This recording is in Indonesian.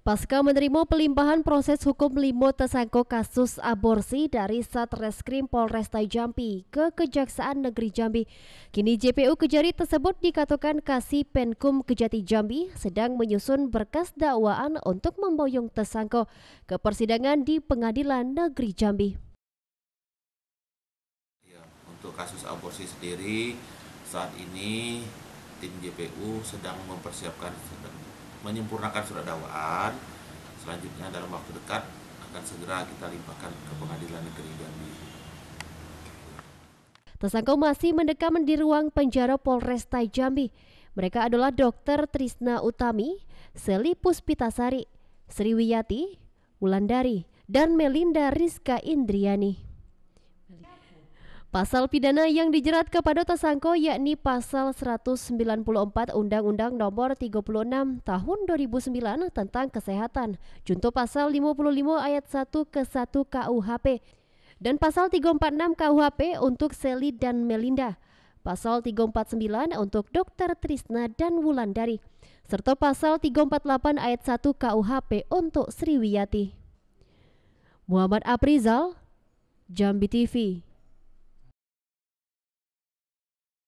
Pasca menerima pelimpahan proses hukum lima tersangka kasus aborsi dari Satreskrim Polresta Jambi ke Kejaksaan Negeri Jambi, kini JPU Kejari tersebut dikatakan kasih Penkum Kejati Jambi sedang menyusun berkas dakwaan untuk memboyong tersangka ke persidangan di Pengadilan Negeri Jambi. Ya, untuk kasus aborsi sendiri saat ini tim JPU sedang mempersiapkan menyempurnakan surat dakwaan. Selanjutnya dalam waktu dekat akan segera kita limpahkan ke Pengadilan Negeri Jambi. Tersangka masih mendekam di ruang penjara Polresta Jambi. Mereka adalah Dr. Trisna Utami, Seli Puspitasari, Sriwiyati, Wulandari, dan Melinda Rizka Indriani. Pasal pidana yang dijerat kepada tersangka yakni pasal 194 Undang-Undang Nomor 36 Tahun 2009 tentang Kesehatan, junto pasal 55 ayat 1 ke 1 KUHP dan pasal 346 KUHP untuk Seli dan Melinda. Pasal 349 untuk Dr. Trisna dan Wulandari serta pasal 348 ayat 1 KUHP untuk Sriwiyati. Muhammad Aprizal, Jambi TV.